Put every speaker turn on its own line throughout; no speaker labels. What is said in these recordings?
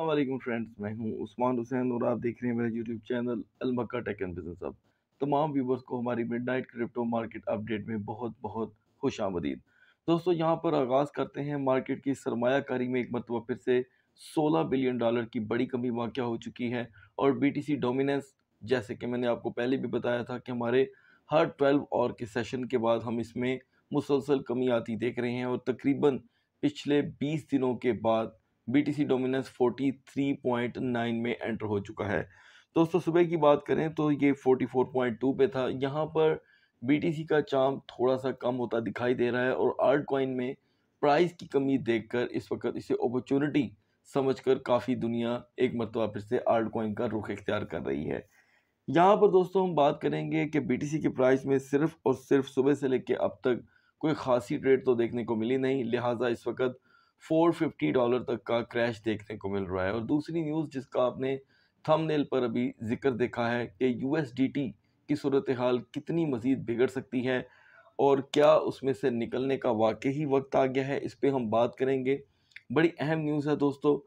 अल्लाम फ्रेंड्स मैं हूँ उस्मान हुसैन और आप देख रहे हैं मेरा यूट्यूब चैनल अलमक्का टेक एंड बिजनेस अब तमाम व्यूवर्स को हमारी midnight crypto market update में बहुत बहुत खुश आमदीद दोस्तों यहाँ पर आगाज़ करते हैं मार्केट की सरमाकारी में एक मरतबा फिर से सोलह बिलियन डॉलर की बड़ी कमी वाक़ हो चुकी है और बी टी सी डोमिनेंस जैसे कि मैंने आपको पहले भी बताया था कि हमारे हर ट्वेल्व और के सेशन के बाद हम इसमें मुसलसल कमी आती देख रहे हैं और तकरीबन पिछले बीस दिनों के बाद बीटीसी डोमिनेंस 43.9 में एंटर हो चुका है दोस्तों सुबह की बात करें तो ये 44.2 पे था यहाँ पर बीटीसी का चाम थोड़ा सा कम होता दिखाई दे रहा है और आर्ट कॉइन में प्राइस की कमी देखकर इस वक्त इसे अपॉर्चुनिटी समझकर काफ़ी दुनिया एक मरतबा फिर से आर्ट कॉइन का रुख इख्तियार कर रही है यहाँ पर दोस्तों हम बात करेंगे कि बीटीसी के प्राइस में सिर्फ और सिर्फ सुबह से लेकर अब तक कोई खासी ट्रेड तो देखने को मिली नहीं लिहाजा इस वक्त 450 डॉलर तक का क्रैश देखने को मिल रहा है और दूसरी न्यूज़ जिसका आपने थंबनेल पर अभी जिक्र देखा है कि यू की सूरत हाल कितनी मज़ीद बिगड़ सकती है और क्या उसमें से निकलने का वाकई ही वक्त आ गया है इस पर हम बात करेंगे बड़ी अहम न्यूज़ है दोस्तों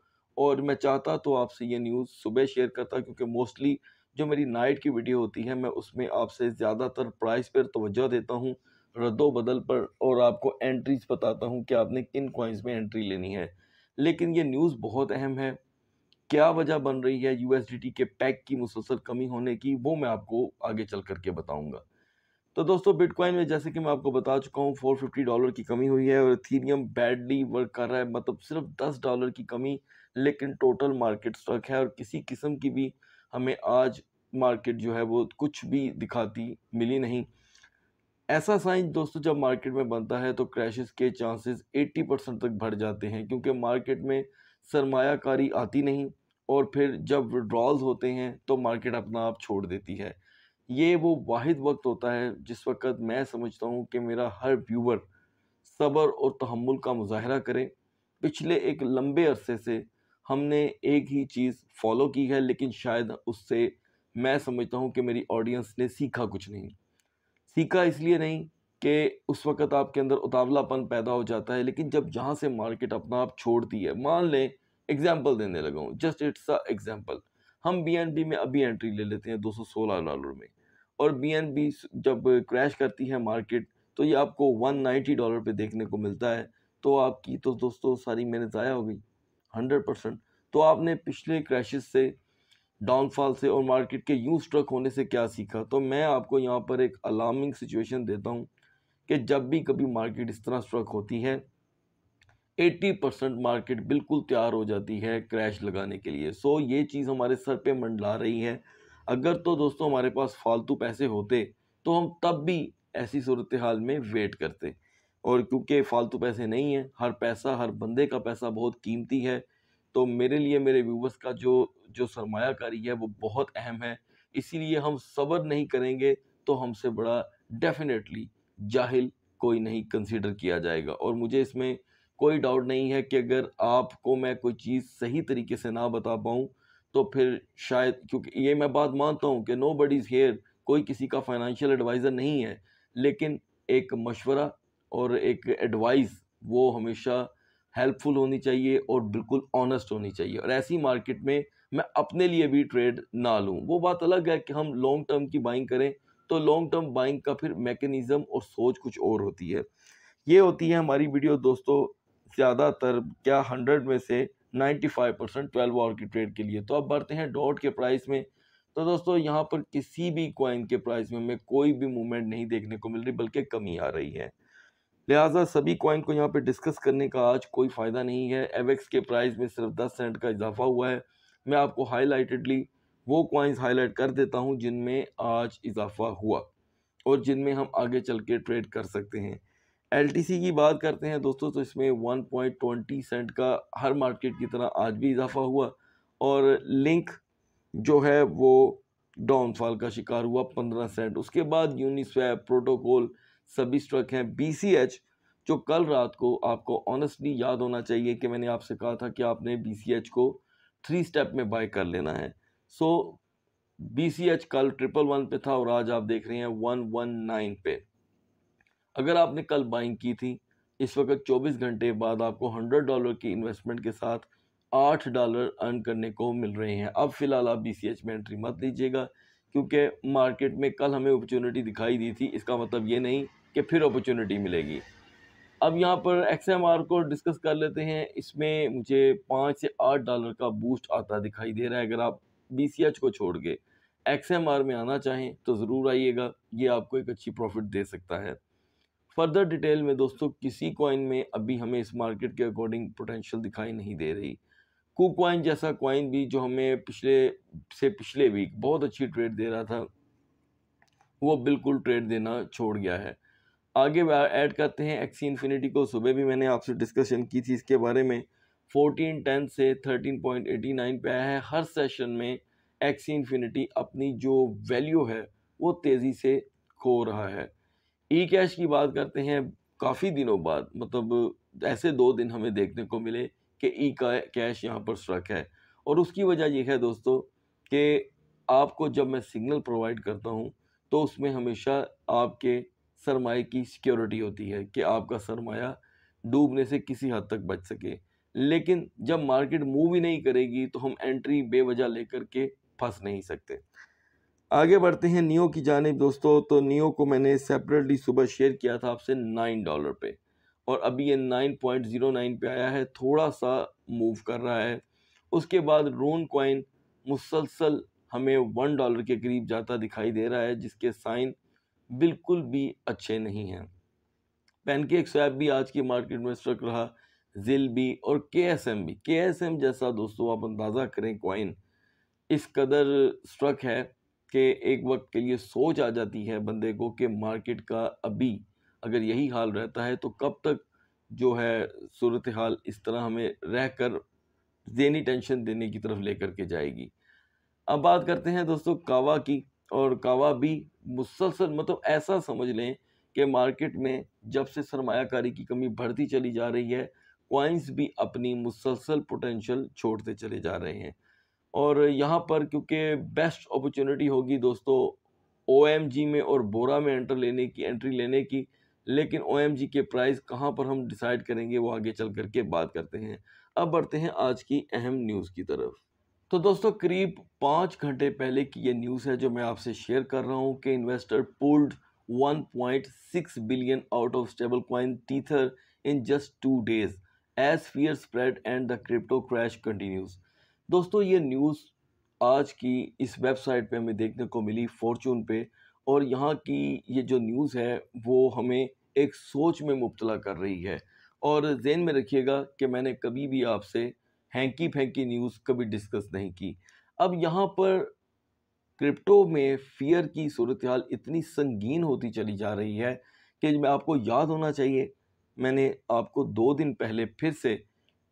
और मैं चाहता तो आपसे ये न्यूज़ सुबह शेयर करता क्योंकि मोस्टली जो मेरी नाइट की वीडियो होती है मैं उसमें आपसे ज़्यादातर प्राइस पर तोज्जो देता हूँ रद्दो बदल पर और आपको एंट्रीज बताता हूँ कि आपने किन कॉइन्स में एंट्री लेनी है लेकिन ये न्यूज़ बहुत अहम है क्या वजह बन रही है यू के पैक की मुसलसल कमी होने की वो मैं आपको आगे चल करके बताऊँगा तो दोस्तों बिटकॉइन में जैसे कि मैं आपको बता चुका हूँ 450 डॉलर की कमी हुई है और थीरियम बैडली वर्क कर रहा है मतलब सिर्फ 10 डॉलर की कमी लेकिन टोटल मार्केट स्टॉक है और किसी किस्म की भी हमें आज मार्केट जो है वो कुछ भी दिखाती मिली नहीं ऐसा साइन दोस्तों जब मार्केट में बनता है तो क्रैशेस के चांसेस 80 परसेंट तक बढ़ जाते हैं क्योंकि मार्केट में सरमायाकारी आती नहीं और फिर जब विड्रॉल्स होते हैं तो मार्केट अपना आप छोड़ देती है ये वो वाहिद वक्त होता है जिस वक्त मैं समझता हूँ कि मेरा हर व्यूवर सब्र और तहमुल का मुजाहरा करें पिछले एक लंबे अरसे से हमने एक ही चीज़ फॉलो की है लेकिन शायद उससे मैं समझता हूँ कि मेरी ऑडियंस ने सीखा कुछ नहीं सीखा इसलिए नहीं कि उस वक़्त आपके अंदर उतावलापन पैदा हो जाता है लेकिन जब जहाँ से मार्केट अपना आप छोड़ती है मान लें एग्जाम्पल देने लगा हूँ जस्ट इट्स अ एग्जाम्पल हम बी में अभी एंट्री ले लेते हैं दो डॉलर में और बी जब क्रैश करती है मार्केट तो ये आपको 190 डॉलर पे देखने को मिलता है तो आपकी तो दोस्तों सारी मेहनत ज़ाया हो गई 100 परसेंट तो आपने पिछले क्रैशेस से डाउनफॉल से और मार्केट के यूं स्ट्रक होने से क्या सीखा तो मैं आपको यहाँ पर एक अलार्मिंग सिचुएशन देता हूँ कि जब भी कभी मार्केट इस तरह स्ट्रक होती है 80 परसेंट मार्केट बिल्कुल तैयार हो जाती है क्रैश लगाने के लिए सो ये चीज़ हमारे सर पे मंडला रही है अगर तो दोस्तों हमारे पास फालतू पैसे होते तो हम तब भी ऐसी सूरत हाल में वेट करते और क्योंकि फ़ालतू पैसे नहीं हैं हर पैसा हर बंदे का पैसा बहुत कीमती है तो मेरे लिए मेरे व्यूवर्स का जो जो सरमाकारी है वो बहुत अहम है इसीलिए हम सब्र नहीं करेंगे तो हमसे बड़ा डेफिनेटली जाहिल कोई नहीं कंसीडर किया जाएगा और मुझे इसमें कोई डाउट नहीं है कि अगर आपको मैं कोई चीज़ सही तरीके से ना बता पाऊँ तो फिर शायद क्योंकि ये मैं बात मानता हूँ कि नो बडी इज़ हेयर कोई किसी का फाइनेंशियल एडवाइज़र नहीं है लेकिन एक मशवरा और एक एडवाइस वो हमेशा हेल्पफुल होनी चाहिए और बिल्कुल ऑनेस्ट होनी चाहिए और ऐसी मार्केट में मैं अपने लिए भी ट्रेड ना लूँ वो बात अलग है कि हम लॉन्ग टर्म की बाइंग करें तो लॉन्ग टर्म बाइंग का फिर मैकेनिज़म और सोच कुछ और होती है ये होती है हमारी वीडियो दोस्तों ज़्यादातर क्या हंड्रेड में से ninety five percent twelve hour की ट्रेड के लिए तो अब बढ़ते हैं डॉट के प्राइस में तो दोस्तों यहाँ पर किसी भी कॉइन के प्राइस में हमें कोई भी मूवमेंट नहीं देखने को मिल रही बल्कि कमी आ रही है लिहाजा सभी कॉइन को यहाँ पे डिस्कस करने का आज कोई फ़ायदा नहीं है एवेक्स के प्राइस में सिर्फ दस सेंट का इजाफा हुआ है मैं आपको हाईलाइटेडली वो कॉइन्स हाईलाइट कर देता हूँ जिनमें आज इजाफा हुआ और जिनमें हम आगे चल के ट्रेड कर सकते हैं एल की बात करते हैं दोस्तों तो इसमें ट्वेंटी सेंट का हर मार्केट की तरह आज भी इजाफा हुआ और लिंक जो है वो डाउनफॉल का शिकार हुआ पंद्रह सेंट उसके बाद यूनिस्वैप प्रोटोकॉल सभी स्ट्रक हैं बी सी एच जो कल रात को आपको ऑनेस्टली याद होना चाहिए कि मैंने आपसे कहा था कि आपने बी सी एच को थ्री स्टेप में बाय कर लेना है सो बी सी एच कल ट्रिपल वन पे था और आज आप देख रहे हैं वन वन नाइन पे अगर आपने कल बाइंग की थी इस वक्त चौबीस घंटे बाद आपको हंड्रेड डॉलर की इन्वेस्टमेंट के साथ आठ डॉलर अर्न करने को मिल रहे हैं अब फ़िलहाल आप बी सी एच में एंट्री मत लीजिएगा क्योंकि मार्केट में कल हमें अपॉर्चुनिटी दिखाई दी थी इसका मतलब ये नहीं कि फिर अपॉर्चुनिटी मिलेगी अब यहाँ पर एक्स एम आर को डिस्कस कर लेते हैं इसमें मुझे पाँच से आठ डॉलर का बूस्ट आता दिखाई दे रहा है अगर आप बी सी एच को छोड़ के एक्स एम आर में आना चाहें तो ज़रूर आइएगा ये आपको एक अच्छी प्रॉफिट दे सकता है फर्दर डिटेल में दोस्तों किसी कॉइन में अभी हमें इस मार्केट के अकॉर्डिंग पोटेंशियल दिखाई नहीं दे रही कू कॉइन जैसा कॉइन भी जो हमें पिछले से पिछले वीक बहुत अच्छी ट्रेड दे रहा था वो बिल्कुल ट्रेड देना छोड़ गया है आगे ऐड करते हैं एक्सी इन्फिनिटी e को सुबह भी मैंने आपसे डिस्कशन की थी इसके बारे में फोर्टीन टेन से थर्टीन पॉइंट एटी नाइन पे आया है हर सेशन में एक्सी इन्फिनिटी e अपनी जो वैल्यू है वो तेज़ी से खो रहा है ई कैश की बात करते हैं काफ़ी दिनों बाद मतलब ऐसे दो दिन हमें देखने को मिले कि ई का कैश यहाँ पर स्ट्रक है और उसकी वजह यह है दोस्तों कि आपको जब मैं सिग्नल प्रोवाइड करता हूँ तो उसमें हमेशा आपके सरमाए की सिक्योरिटी होती है कि आपका सरमाया डूबने से किसी हद तक बच सके लेकिन जब मार्केट मूव ही नहीं करेगी तो हम एंट्री बेवजह लेकर के फंस नहीं सकते आगे बढ़ते हैं नियो की जानब दोस्तों तो नियो को मैंने सेपरेटली सुबह शेयर किया था आपसे नाइन डॉलर पे और अभी ये नाइन पॉइंट ज़ीरो नाइन पर आया है थोड़ा सा मूव कर रहा है उसके बाद रोन कॉइन मुसलसल हमें वन डॉलर के करीब जाता दिखाई दे रहा है जिसके साइन बिल्कुल भी अच्छे नहीं हैं पैनकेक स्वैप भी आज की मार्केट में स्ट्रक रहा जिल भी और के एस एम भी के एस एम जैसा दोस्तों आप अंदाज़ा करें कॉइन इस कदर स्ट्रक है कि एक वक्त के लिए सोच आ जाती है बंदे को कि मार्केट का अभी अगर यही हाल रहता है तो कब तक जो है सूरत हाल इस तरह हमें रह कर देनी टेंशन देने की तरफ लेकर के जाएगी अब बात करते हैं दोस्तों कावा की और कावा भी मुसलसल मतलब ऐसा समझ लें कि मार्केट में जब से सरमाकारी की कमी बढ़ती चली जा रही है कोइंस भी अपनी मुसलसल पोटेंशल छोड़ते चले जा रहे हैं और यहाँ पर क्योंकि बेस्ट अपॉर्चुनिटी होगी दोस्तों ओ में और बोरा में एंटर लेने की एंट्री लेने की लेकिन ओ के प्राइस कहाँ पर हम डिसाइड करेंगे वो आगे चल करके बात करते हैं अब बढ़ते हैं आज की अहम न्यूज़ की तरफ तो दोस्तों करीब पाँच घंटे पहले की ये न्यूज़ है जो मैं आपसे शेयर कर रहा हूँ कि investor pulled 1.6 billion out of stable coin tether in just two days as fear spread and the crypto crash continues दोस्तों ये न्यूज़ आज की इस वेबसाइट पे हमें देखने को मिली फॉर्चून पे और यहाँ की ये जो न्यूज़ है वो हमें एक सोच में मुबतला कर रही है और जेन में रखिएगा कि मैंने कभी भी आपसे हैंकी फेंकी न्यूज़ कभी डिस्कस नहीं की अब यहाँ पर क्रिप्टो में फियर की सूरत हाल इतनी संगीन होती चली जा रही है कि मैं आपको याद होना चाहिए मैंने आपको दो दिन पहले फिर से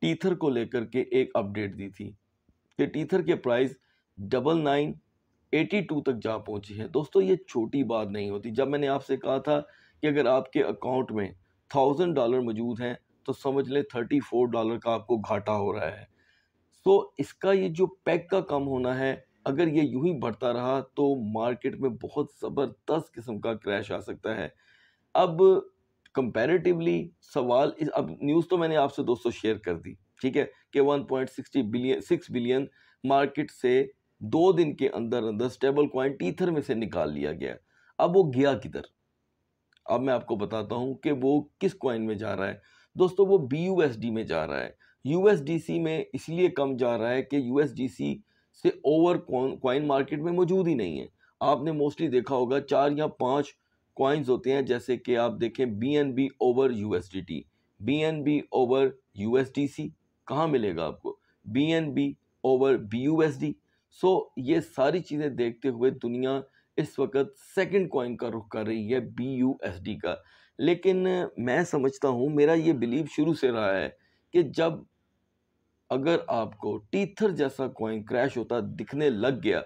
टीथर को लेकर के एक अपडेट दी थी कि टीथर के price double nine eighty two तक जा पहुंची है दोस्तों ये छोटी बात नहीं होती जब मैंने आपसे कहा था कि अगर आपके अकाउंट में थाउजेंड डॉलर मौजूद हैं तो समझ लें थर्टी फोर डॉलर का आपको घाटा हो रहा है तो इसका ये जो पैक का कम होना है अगर ये यूं ही बढ़ता रहा तो मार्केट में बहुत ज़बरदस्त किस्म का क्रैश आ सकता है अब कंपैरेटिवली सवाल इस, अब न्यूज़ तो मैंने आपसे दोस्तों शेयर कर दी ठीक है कि 1.60 बिलियन सिक्स बिलियन मार्केट से दो दिन के अंदर अंदर स्टेबल क्वाइन टीथर में से निकाल लिया गया अब वो गया किधर अब मैं आपको बताता हूँ कि वो किस क्वाइन में जा रहा है दोस्तों वो बी में जा रहा है सी में इसलिए कम जा रहा है कि सी से ओवर कॉइन मार्केट में मौजूद ही नहीं है आपने मोस्टली देखा होगा चार या पांच कॉइन्स होते हैं जैसे कि आप देखें B N B over U S D T B N B over U S D C कहाँ मिलेगा आपको B N B over B U S D so ये सारी चीज़ें देखते हुए दुनिया इस वक्त सेकंड कॉइन का रुख कर रही है बी यू एस डी का लेकिन मैं समझता हूँ मेरा ये बिलीव शुरू से रहा है कि जब अगर आपको टीथर जैसा कॉइन क्रैश होता दिखने लग गया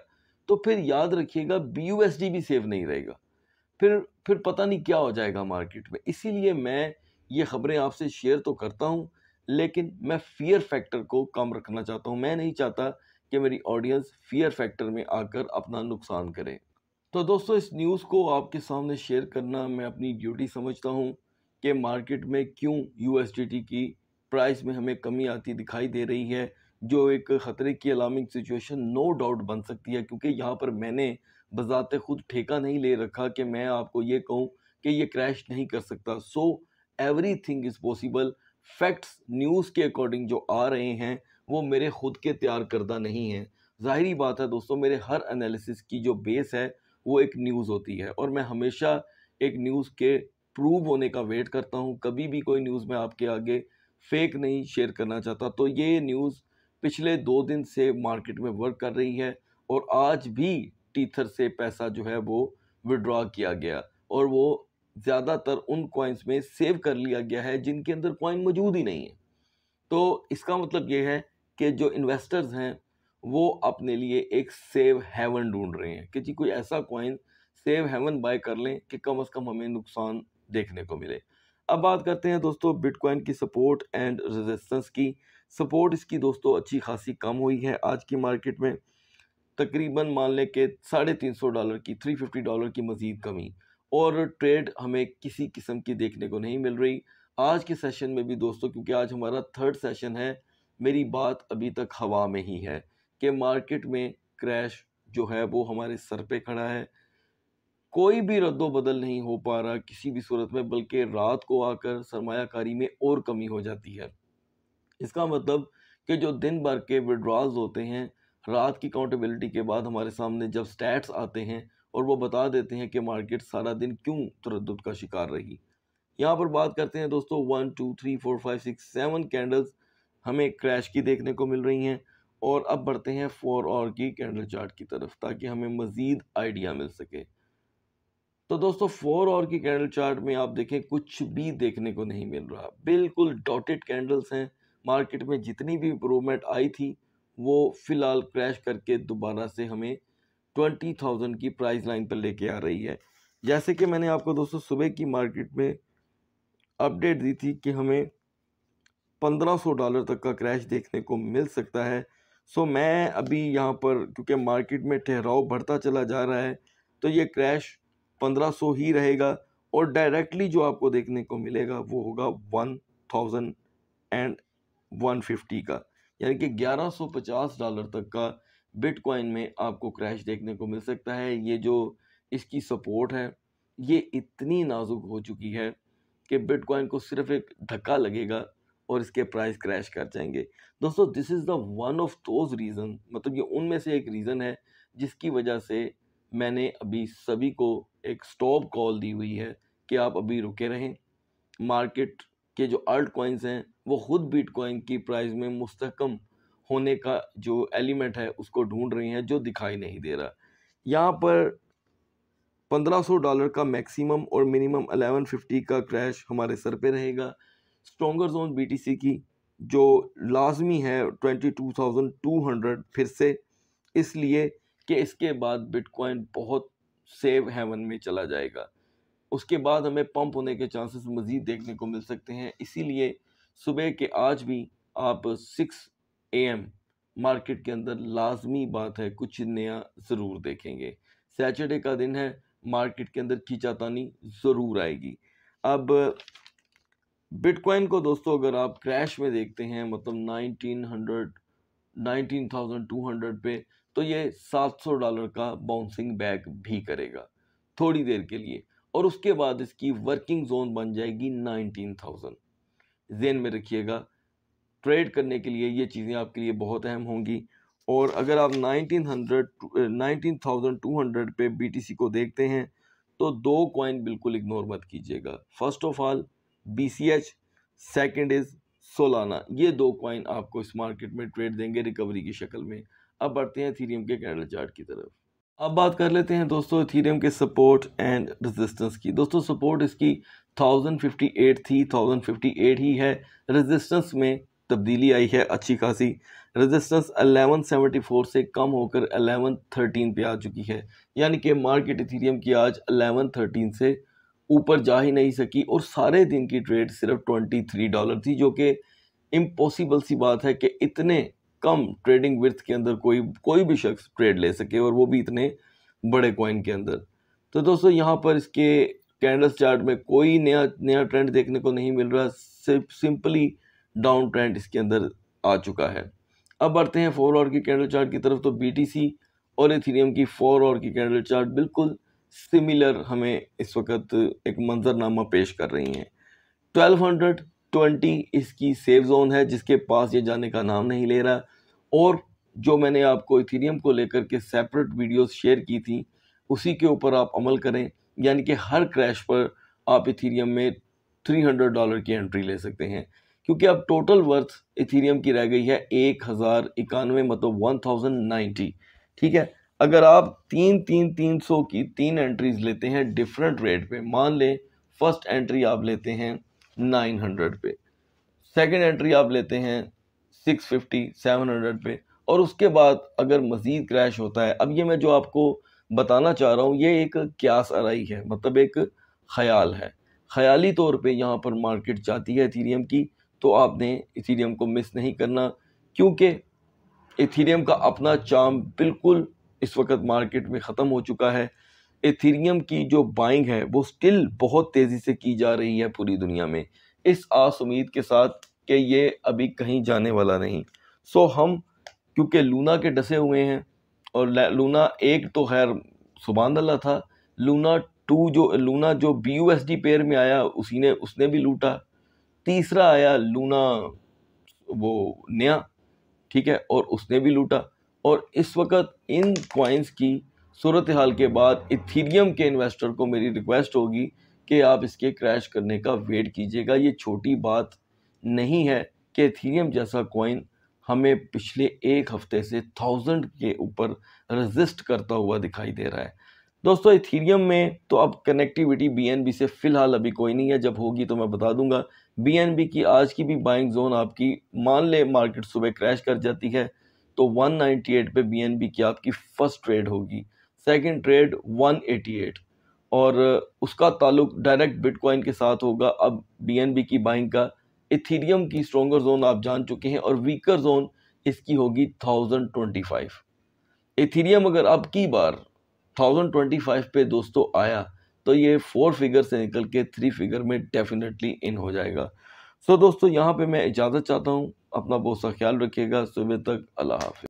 तो फिर याद रखिएगा बी भी सेफ नहीं रहेगा फिर फिर पता नहीं क्या हो जाएगा मार्केट में इसीलिए मैं ये खबरें आपसे शेयर तो करता हूँ लेकिन मैं फियर फैक्टर को कम रखना चाहता हूँ मैं नहीं चाहता कि मेरी ऑडियंस फियर फैक्टर में आकर अपना नुकसान करें तो दोस्तों इस न्यूज़ को आपके सामने शेयर करना मैं अपनी ड्यूटी समझता हूँ कि मार्केट में क्यों यू की प्राइस में हमें कमी आती दिखाई दे रही है जो एक ख़तरे की अलार्मिंग सिचुएशन नो डाउट बन सकती है क्योंकि यहाँ पर मैंने बजाते खुद ठेका नहीं ले रखा कि मैं आपको ये कहूँ कि ये क्रैश नहीं कर सकता so everything is possible facts news के अकॉर्डिंग जो आ रहे हैं वो मेरे खुद के तैयार करदा नहीं है ज़ाहरी बात है दोस्तों मेरे हर एनालिसिस की जो बेस है वो एक न्यूज़ होती है और मैं हमेशा एक न्यूज़ के प्रूव होने का वेट करता हूँ कभी भी कोई न्यूज़ मैं आपके आगे फेक नहीं शेयर करना चाहता तो ये न्यूज़ पिछले दो दिन से मार्केट में वर्क कर रही है और आज भी टीथर से पैसा जो है वो विड्रॉ किया गया और वो ज़्यादातर उन कॉइन्स में सेव कर लिया गया है जिनके अंदर कॉइन मौजूद ही नहीं है तो इसका मतलब ये है कि जो इन्वेस्टर्स हैं वो अपने लिए एक सेव हेवन ढूंढ रहे हैं कि जी कोई ऐसा कॉइन सेव हेवन बाय कर लें कि कम से कम हमें नुकसान देखने को मिले अब बात करते हैं दोस्तों बिटकॉइन की सपोर्ट एंड रेजिस्टेंस की सपोर्ट इसकी दोस्तों अच्छी खासी कम हुई है आज की मार्केट में तकरीबन मान लें कि साढ़े तीन सौ डॉलर की थ्री फिफ्टी डॉलर की मज़ीद कमी और ट्रेड हमें किसी किस्म की देखने को नहीं मिल रही आज के सेशन में भी दोस्तों क्योंकि आज हमारा थर्ड सेशन है मेरी बात अभी तक हवा में ही है कि मार्केट में क्रैश जो है वो हमारे सर पे खड़ा है कोई भी रद्दो बदल नहीं हो पा रहा किसी भी सूरत में बल्कि रात को आकर सरमाकारी में और कमी हो जाती है इसका मतलब कि जो दिन भर के विड्रॉल्स होते हैं रात की काउंटेबिलिटी के बाद हमारे सामने जब स्टैट्स आते हैं और वो बता देते हैं कि मार्केट सारा दिन क्यों तरद का शिकार रही यहाँ पर बात करते हैं दोस्तों one two three four five six seven candles हमें क्रैश की देखने को मिल रही हैं और अब बढ़ते हैं फोर और की कैंडल चार्ट हम्म। की तरफ ताकि हमें मज़ीद आइडिया मिल सके तो दोस्तों फोर और की कैंडल चार्ट में आप देखें कुछ भी देखने को नहीं मिल रहा बिल्कुल डॉटेड कैंडल्स हैं मार्केट में जितनी भी इम्प्रूवमेंट आई थी वो फ़िलहाल क्रैश करके दोबारा से हमें ट्वेंटी थाउजेंड की प्राइस लाइन पर लेके आ रही है जैसे कि मैंने आपको दोस्तों सुबह की मार्केट में अपडेट दी थी कि हमें पंद्रह सौ डॉलर तक का क्रैश देखने को मिल सकता है सो मैं अभी यहाँ पर क्योंकि मार्केट में ठहराव बढ़ता चला जा रहा है तो ये क्रैश 1500 ही रहेगा और डायरेक्टली जो आपको देखने को मिलेगा वो होगा 1000 एंड 150 का यानी कि 1150 डॉलर तक का बिटकॉइन में आपको क्रैश देखने को मिल सकता है ये जो इसकी सपोर्ट है ये इतनी नाजुक हो चुकी है कि बिटकॉइन को सिर्फ एक धक्का लगेगा और इसके प्राइस क्रैश कर जाएंगे दोस्तों this is the one of those reason मतलब ये उनमें से एक रीज़न है जिसकी वजह से मैंने अभी सभी को एक स्टॉप कॉल दी हुई है कि आप अभी रुके रहें मार्केट के जो अल्ट कॉइन्स हैं वो ख़ुद बिटकॉइन की प्राइस में मुस्तकम होने का जो एलिमेंट है उसको ढूंढ रही हैं जो दिखाई नहीं दे रहा यहाँ पर 1500 डॉलर का मैक्सिमम और मिनिमम 1150 का क्रैश हमारे सर पे रहेगा स्ट्रॉगर जोन बीटीसी की जो लाजमी है twenty two thousand two hundred फिर से इसलिए कि इसके बाद बिटकॉइन बहुत सेव हेवन में चला जाएगा उसके बाद हमें पंप होने के चांसेस मज़ीद देखने को मिल सकते हैं इसीलिए सुबह के आज भी आप सिक्स ए एम मार्केट के अंदर लाजमी बात है कुछ नया ज़रूर देखेंगे सैटरडे का दिन है मार्केट के अंदर खींचातानी ज़रूर आएगी अब बिटकॉइन को दोस्तों अगर आप क्रैश में देखते हैं मतलब 1900 19,200 पे तो ये 700 डॉलर का बाउंसिंग बैक भी करेगा थोड़ी देर के लिए और उसके बाद इसकी वर्किंग जोन बन जाएगी 19,000 जेन में रखिएगा ट्रेड करने के लिए ये चीज़ें आपके लिए बहुत अहम होंगी और अगर आप 1900 19,200 पे बीटीसी को देखते हैं तो दो कॉइन बिल्कुल इग्नोर मत कीजिएगा first of all B C H second is Solana ये दो कॉइन आपको इस मार्केट में ट्रेड देंगे रिकवरी की शक्ल में अब बढ़ते हैं थीरियम के कैंडल चार्ट की तरफ अब बात कर लेते हैं दोस्तों थीरियम के सपोर्ट एंड रेजिस्टेंस की दोस्तों सपोर्ट इसकी थाउजेंड फिफ्टी एट थी थाउजेंड फिफ्टी एट ही है रेजिस्टेंस में तब्दीली आई है अच्छी खासी रेजिस्टेंस फोर से कम होकर अलेवन थर्टीन पर आ चुकी है यानी कि मार्केट इथीरियम की आज अलेवन थर्टीन से ऊपर जा ही नहीं सकी और सारे दिन की ट्रेड सिर्फ ट्वेंटी थ्री डॉलर थी जो कि इम्पॉसिबल सी बात है कि इतने कम ट्रेडिंग विर्थ के अंदर कोई कोई भी शख्स ट्रेड ले सके और वो भी इतने बड़े कॉइन के अंदर तो दोस्तों यहाँ पर इसके कैंडल्स चार्ट में कोई नया नया ट्रेंड देखने को नहीं मिल रहा सिर्फ सिंपली डाउन ट्रेंड इसके अंदर आ चुका है अब बढ़ते हैं फोर और की कैंडल चार्ट की तरफ तो बी और एथीरियम की फोर और की कैंडल चार्ट बिल्कुल सिमिलर हमें इस वक्त एक मंजरनामा पेश कर रही हैं 1220 इसकी सेफ जोन है जिसके पास ये जाने का नाम नहीं ले रहा और जो मैंने आपको इथीरियम को लेकर के सेपरेट वीडियोस शेयर की थी उसी के ऊपर आप अमल करें यानी कि हर क्रैश पर आप इथीरियम में 300 डॉलर की एंट्री ले सकते हैं क्योंकि अब टोटल वर्थ इथीरियम की रह गई है एक हज़ार इक्यानवे मतलब वन थाउजेंड नाइन्टी ठीक है अगर आप तीन तीन तीन सौ की तीन एंट्रीज लेते हैं डिफरेंट रेट पे मान लें फर्स्ट एंट्री आप लेते हैं नाइन हंड्रेड पे सेकेंड एंट्री आप लेते हैं सिक्स फिफ्टी सेवन हंड्रेड पे और उसके बाद अगर मज़ीद क्रैश होता है अब ये मैं जो आपको बताना चाह रहा हूँ ये एक क्यास आरई है मतलब एक ख्याल है ख्याली तौर पे यहाँ पर मार्केट जाती है इथीरियम की तो आपने इथीरियम को मिस नहीं करना क्योंकि इथीरियम का अपना चाम बिल्कुल इस वक्त मार्केट में ख़त्म हो चुका है एथीरियम की जो बाइंग है वो स्टिल बहुत तेज़ी से की जा रही है पूरी दुनिया में इस आस उम्मीद के साथ कि ये अभी कहीं जाने वाला नहीं सो हम क्योंकि लूना के डसे हुए हैं और लूना एक तो खैर सुबान अल्लाह था लूना टू जो लूना जो B U S D pair में आया उसी ने उसने भी लूटा तीसरा आया लूना वो नया ठीक है और उसने भी लूटा और इस वक्त इन कॉइन्स की सूरत हाल के बाद इथीरियम के इन्वेस्टर को मेरी रिक्वेस्ट होगी कि आप इसके क्रैश करने का वेट कीजिएगा ये छोटी बात नहीं है कि इथीरियम जैसा कॉइन हमें पिछले एक हफ्ते से थाउजेंड के ऊपर रजिस्ट करता हुआ दिखाई दे रहा है दोस्तों इथीरियम में तो अब कनेक्टिविटी बीएनबी से फ़िलहाल अभी कोई नहीं है जब होगी तो मैं बता दूंगा बीएनबी की आज की भी बाइंग जोन आपकी मान ले मार्केट सुबह क्रैश कर जाती है तो 198 पे बीएनबी की आपकी फ़र्स्ट ट्रेड होगी सेकंड ट्रेड 188 और uh, उसका ताल्लुक डायरेक्ट बिटकॉइन के साथ होगा अब बी की बाइंग का इथीरियम की स्ट्रॉगर जोन आप जान चुके हैं और वीकर जोन इसकी होगी 1025 इथीरियम अगर अब की बार 1025 पे दोस्तों आया तो ये फोर फिगर से निकल के थ्री फिगर में डेफिनेटली इन हो जाएगा सो so, दोस्तों यहाँ पे मैं इजाज़त चाहता हूँ अपना बहुत सा ख्याल रखिएगा सुबह तक अल्लाह हाफि